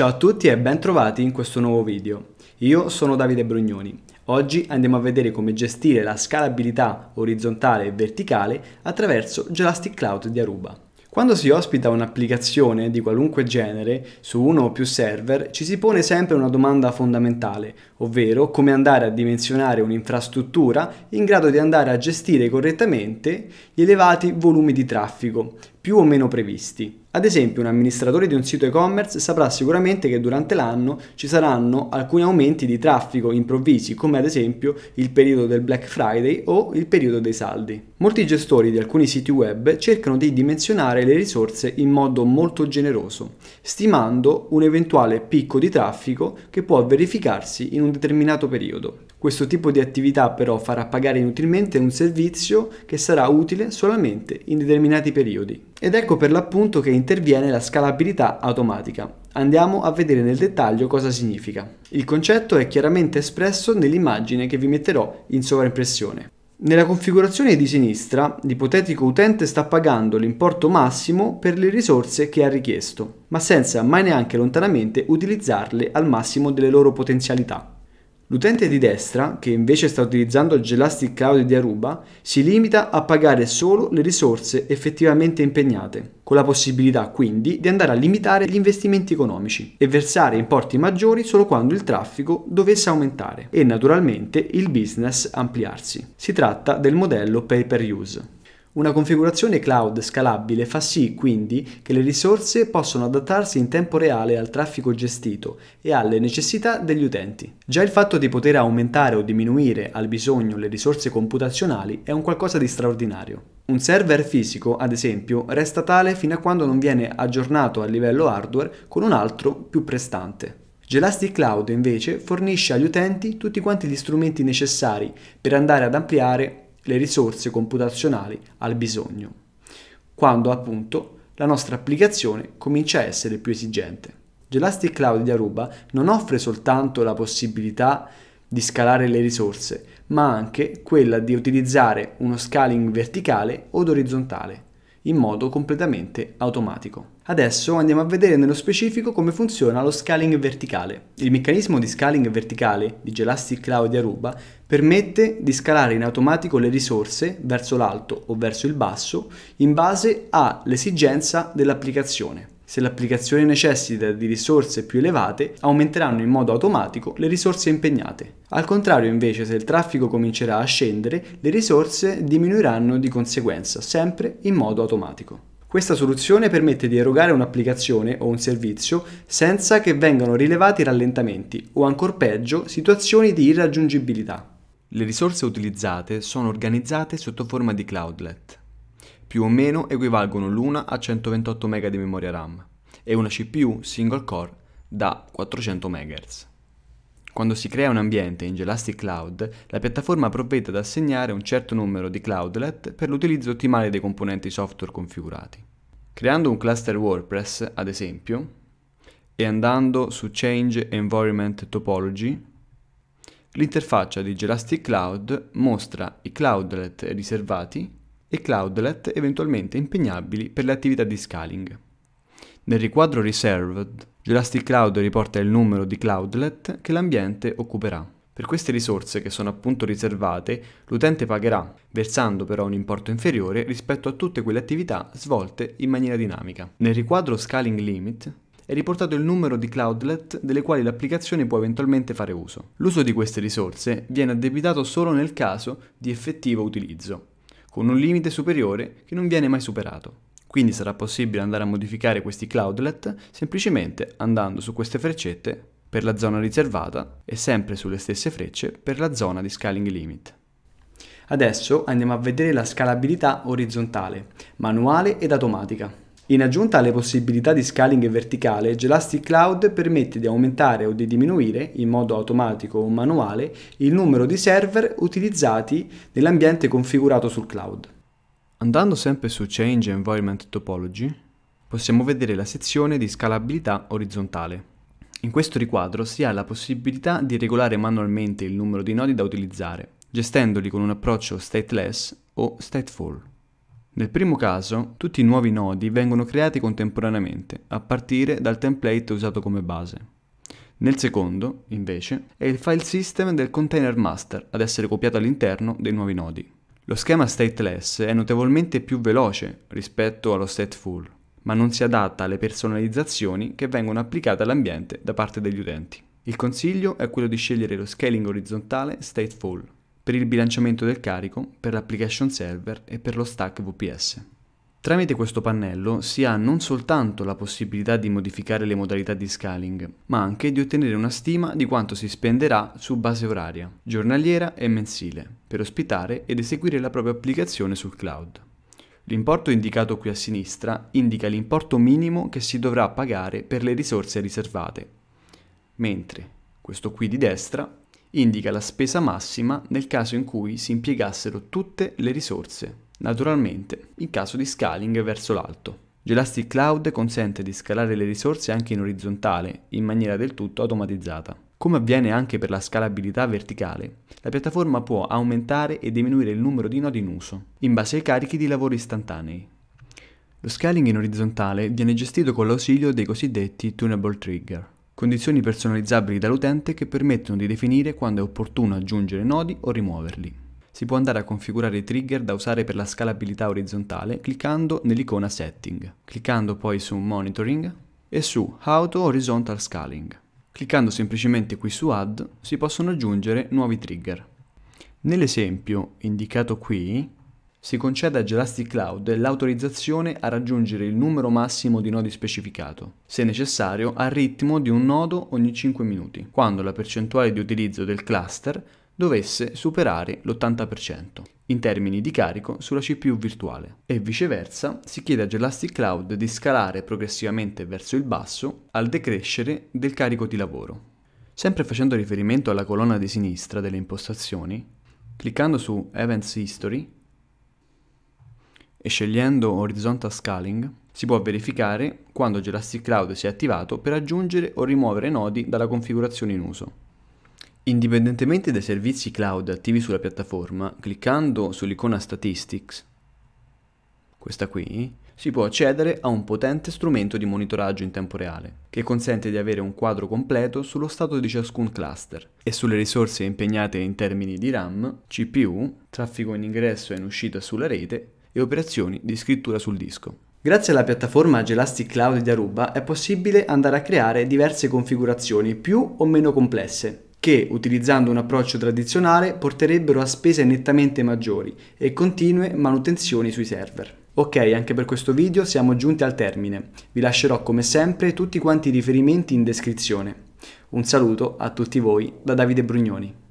Ciao a tutti e ben trovati in questo nuovo video. Io sono Davide Brugnoni. Oggi andiamo a vedere come gestire la scalabilità orizzontale e verticale attraverso Gelastic Cloud di Aruba. Quando si ospita un'applicazione di qualunque genere su uno o più server ci si pone sempre una domanda fondamentale, ovvero come andare a dimensionare un'infrastruttura in grado di andare a gestire correttamente gli elevati volumi di traffico, più o meno previsti. Ad esempio, un amministratore di un sito e-commerce saprà sicuramente che durante l'anno ci saranno alcuni aumenti di traffico improvvisi, come ad esempio il periodo del Black Friday o il periodo dei saldi. Molti gestori di alcuni siti web cercano di dimensionare le risorse in modo molto generoso, stimando un eventuale picco di traffico che può verificarsi in un determinato periodo. Questo tipo di attività però farà pagare inutilmente un servizio che sarà utile solamente in determinati periodi. Ed ecco per l'appunto che interviene la scalabilità automatica. Andiamo a vedere nel dettaglio cosa significa. Il concetto è chiaramente espresso nell'immagine che vi metterò in sovraimpressione. Nella configurazione di sinistra, l'ipotetico utente sta pagando l'importo massimo per le risorse che ha richiesto, ma senza mai neanche lontanamente utilizzarle al massimo delle loro potenzialità. L'utente di destra, che invece sta utilizzando il Gelastic Cloud di Aruba, si limita a pagare solo le risorse effettivamente impegnate, con la possibilità quindi di andare a limitare gli investimenti economici e versare importi maggiori solo quando il traffico dovesse aumentare e naturalmente il business ampliarsi. Si tratta del modello pay per use. Una configurazione cloud scalabile fa sì quindi che le risorse possano adattarsi in tempo reale al traffico gestito e alle necessità degli utenti. Già il fatto di poter aumentare o diminuire al bisogno le risorse computazionali è un qualcosa di straordinario. Un server fisico, ad esempio, resta tale fino a quando non viene aggiornato a livello hardware con un altro più prestante. Gelastic Cloud invece fornisce agli utenti tutti quanti gli strumenti necessari per andare ad ampliare le risorse computazionali al bisogno, quando appunto la nostra applicazione comincia a essere più esigente. Gelastic Cloud di Aruba non offre soltanto la possibilità di scalare le risorse, ma anche quella di utilizzare uno scaling verticale od orizzontale in modo completamente automatico. Adesso andiamo a vedere nello specifico come funziona lo scaling verticale. Il meccanismo di scaling verticale di Gelastic Cloud di Aruba permette di scalare in automatico le risorse verso l'alto o verso il basso in base all'esigenza dell'applicazione. Se l'applicazione necessita di risorse più elevate, aumenteranno in modo automatico le risorse impegnate. Al contrario, invece, se il traffico comincerà a scendere, le risorse diminuiranno di conseguenza, sempre in modo automatico. Questa soluzione permette di erogare un'applicazione o un servizio senza che vengano rilevati rallentamenti o, ancor peggio, situazioni di irraggiungibilità. Le risorse utilizzate sono organizzate sotto forma di cloudlet più o meno equivalgono l'una a 128 MB di memoria RAM e una CPU single core da 400 MHz. Quando si crea un ambiente in Gelastic Cloud, la piattaforma provvede ad assegnare un certo numero di cloudlet per l'utilizzo ottimale dei componenti software configurati. Creando un cluster WordPress, ad esempio, e andando su Change Environment Topology, l'interfaccia di Gelastic Cloud mostra i cloudlet riservati e cloudlet eventualmente impegnabili per le attività di scaling. Nel riquadro Reserved, l'Elastic Cloud riporta il numero di cloudlet che l'ambiente occuperà. Per queste risorse, che sono appunto riservate, l'utente pagherà, versando però un importo inferiore rispetto a tutte quelle attività svolte in maniera dinamica. Nel riquadro Scaling Limit, è riportato il numero di cloudlet delle quali l'applicazione può eventualmente fare uso. L'uso di queste risorse viene addebitato solo nel caso di effettivo utilizzo, con un limite superiore che non viene mai superato. Quindi sarà possibile andare a modificare questi cloudlet semplicemente andando su queste freccette per la zona riservata e sempre sulle stesse frecce per la zona di scaling limit. Adesso andiamo a vedere la scalabilità orizzontale, manuale ed automatica. In aggiunta alle possibilità di scaling verticale, Gelastic Cloud permette di aumentare o di diminuire, in modo automatico o manuale, il numero di server utilizzati nell'ambiente configurato sul cloud. Andando sempre su Change Environment Topology, possiamo vedere la sezione di scalabilità orizzontale. In questo riquadro si ha la possibilità di regolare manualmente il numero di nodi da utilizzare, gestendoli con un approccio stateless o stateful. Nel primo caso, tutti i nuovi nodi vengono creati contemporaneamente, a partire dal template usato come base. Nel secondo, invece, è il file system del container master ad essere copiato all'interno dei nuovi nodi. Lo schema stateless è notevolmente più veloce rispetto allo stateful, ma non si adatta alle personalizzazioni che vengono applicate all'ambiente da parte degli utenti. Il consiglio è quello di scegliere lo scaling orizzontale stateful per il bilanciamento del carico, per l'application server e per lo stack VPS. Tramite questo pannello si ha non soltanto la possibilità di modificare le modalità di scaling, ma anche di ottenere una stima di quanto si spenderà su base oraria, giornaliera e mensile, per ospitare ed eseguire la propria applicazione sul cloud. L'importo indicato qui a sinistra indica l'importo minimo che si dovrà pagare per le risorse riservate, mentre questo qui di destra indica la spesa massima nel caso in cui si impiegassero tutte le risorse, naturalmente in caso di scaling verso l'alto. Gelastic Cloud consente di scalare le risorse anche in orizzontale, in maniera del tutto automatizzata. Come avviene anche per la scalabilità verticale, la piattaforma può aumentare e diminuire il numero di nodi in uso, in base ai carichi di lavoro istantanei. Lo scaling in orizzontale viene gestito con l'ausilio dei cosiddetti tunable trigger condizioni personalizzabili dall'utente che permettono di definire quando è opportuno aggiungere nodi o rimuoverli. Si può andare a configurare i trigger da usare per la scalabilità orizzontale cliccando nell'icona Setting, cliccando poi su Monitoring e su Auto Horizontal Scaling. Cliccando semplicemente qui su Add si possono aggiungere nuovi trigger. Nell'esempio indicato qui si concede a Elastic Cloud l'autorizzazione a raggiungere il numero massimo di nodi specificato, se necessario al ritmo di un nodo ogni 5 minuti, quando la percentuale di utilizzo del cluster dovesse superare l'80% in termini di carico sulla CPU virtuale e viceversa si chiede a Gelastic Cloud di scalare progressivamente verso il basso al decrescere del carico di lavoro. Sempre facendo riferimento alla colonna di sinistra delle impostazioni, cliccando su Events History e scegliendo Horizontal Scaling si può verificare quando Elastic Cloud si è attivato per aggiungere o rimuovere nodi dalla configurazione in uso. Indipendentemente dai servizi cloud attivi sulla piattaforma, cliccando sull'icona Statistics, questa qui, si può accedere a un potente strumento di monitoraggio in tempo reale, che consente di avere un quadro completo sullo stato di ciascun cluster e sulle risorse impegnate in termini di RAM, CPU, traffico in ingresso e in uscita sulla rete e operazioni di scrittura sul disco. Grazie alla piattaforma Gelastic Cloud di Aruba è possibile andare a creare diverse configurazioni più o meno complesse che, utilizzando un approccio tradizionale, porterebbero a spese nettamente maggiori e continue manutenzioni sui server. Ok, anche per questo video siamo giunti al termine. Vi lascerò come sempre tutti quanti i riferimenti in descrizione. Un saluto a tutti voi da Davide Brugnoni.